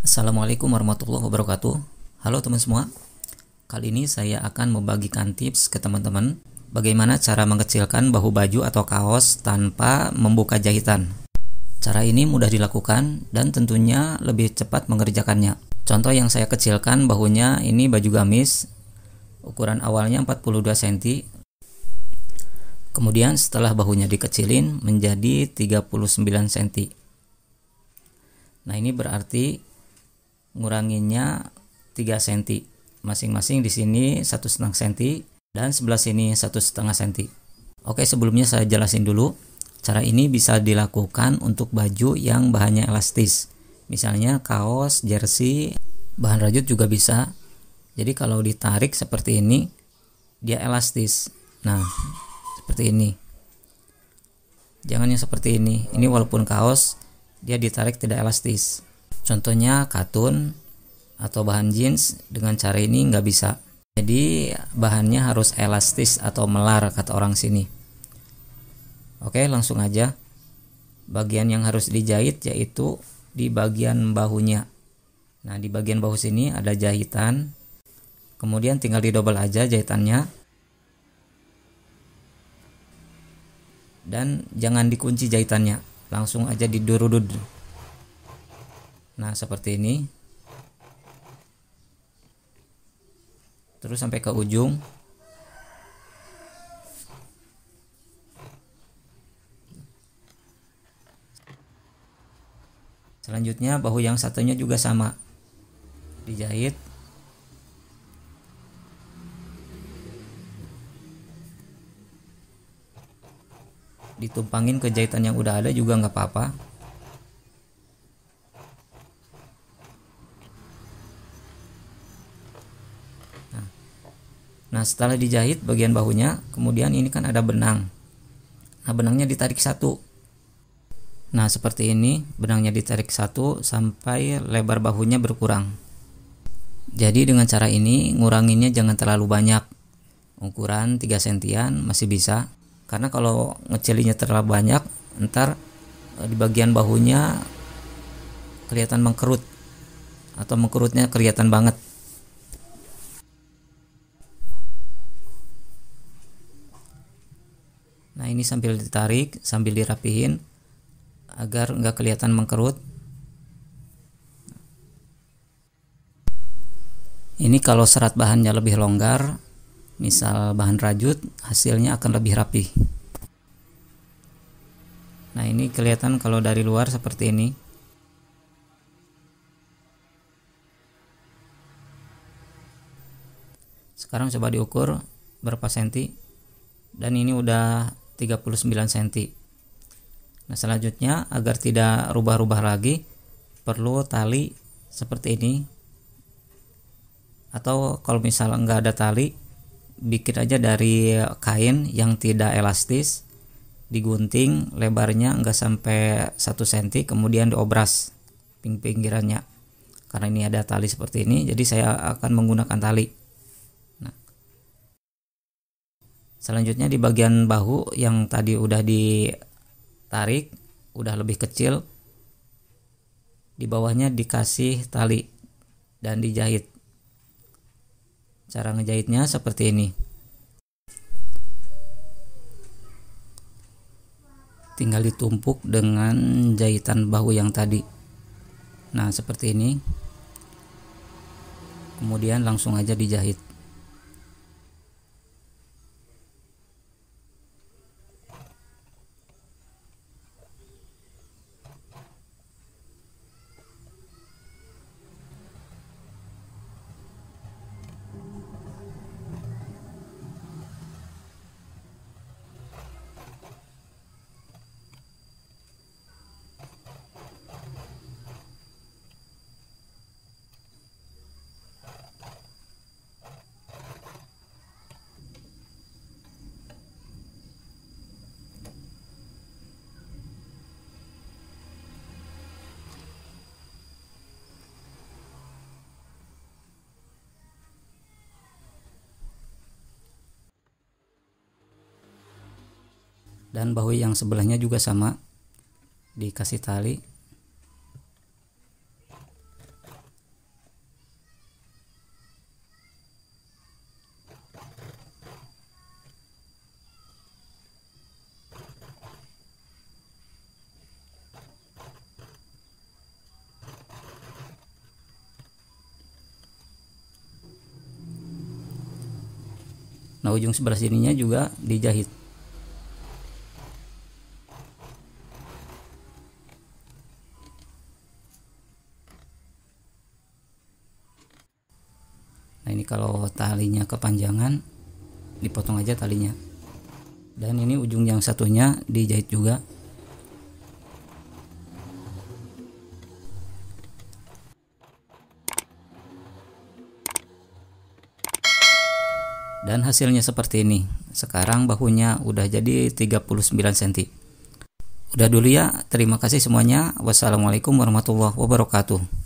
Assalamualaikum warahmatullahi wabarakatuh. Halo teman semua. Kali ini saya akan membagikan tips ke teman-teman bagaimana cara mengecilkan bahu baju atau kaos tanpa membuka jahitan. Cara ini mudah dilakukan dan tentunya lebih cepat mengerjakannya. Contoh yang saya kecilkan bahunya ini baju gamis ukuran awalnya 42 cm. Kemudian setelah bahunya dikecilin menjadi 39 cm. Nah, ini berarti nguranginnya 3 cm masing-masing di sini satu setengah cm dan sebelah sini satu setengah cm oke sebelumnya saya jelasin dulu cara ini bisa dilakukan untuk baju yang bahannya elastis misalnya kaos jersey bahan rajut juga bisa jadi kalau ditarik seperti ini dia elastis nah seperti ini jangan yang seperti ini ini walaupun kaos dia ditarik tidak elastis Contohnya katun atau bahan jeans dengan cara ini nggak bisa. Jadi bahannya harus elastis atau melar kata orang sini. Oke langsung aja. Bagian yang harus dijahit yaitu di bagian bahunya. Nah di bagian bahu sini ada jahitan. Kemudian tinggal didobel aja jahitannya. Dan jangan dikunci jahitannya. Langsung aja didurudud nah seperti ini terus sampai ke ujung selanjutnya bahu yang satunya juga sama dijahit ditumpangin ke jahitan yang udah ada juga nggak apa-apa Nah setelah dijahit bagian bahunya, kemudian ini kan ada benang. Nah benangnya ditarik satu. Nah seperti ini benangnya ditarik satu sampai lebar bahunya berkurang. Jadi dengan cara ini nguranginnya jangan terlalu banyak. Ukuran 3 sentian masih bisa. Karena kalau ngecilinya terlalu banyak, ntar eh, di bagian bahunya kelihatan mengkerut atau mengkerutnya kelihatan banget ini sambil ditarik sambil dirapihin agar nggak kelihatan mengkerut ini kalau serat bahannya lebih longgar misal bahan rajut hasilnya akan lebih rapi nah ini kelihatan kalau dari luar seperti ini sekarang coba diukur berapa senti dan ini udah 39 cm nah selanjutnya agar tidak rubah-rubah lagi perlu tali seperti ini atau kalau misal enggak ada tali bikin aja dari kain yang tidak elastis digunting lebarnya enggak sampai 1 cm kemudian diobras ping pinggirannya karena ini ada tali seperti ini jadi saya akan menggunakan tali Selanjutnya di bagian bahu yang tadi udah ditarik, udah lebih kecil. Di bawahnya dikasih tali dan dijahit. Cara ngejahitnya seperti ini. Tinggal ditumpuk dengan jahitan bahu yang tadi. Nah, seperti ini. Kemudian langsung aja dijahit. dan bahu yang sebelahnya juga sama dikasih tali Nah ujung sebelah sininya juga dijahit ini kalau talinya kepanjangan dipotong aja talinya dan ini ujung yang satunya dijahit juga dan hasilnya seperti ini sekarang bahunya udah jadi 39 cm udah dulu ya terima kasih semuanya wassalamualaikum warahmatullahi wabarakatuh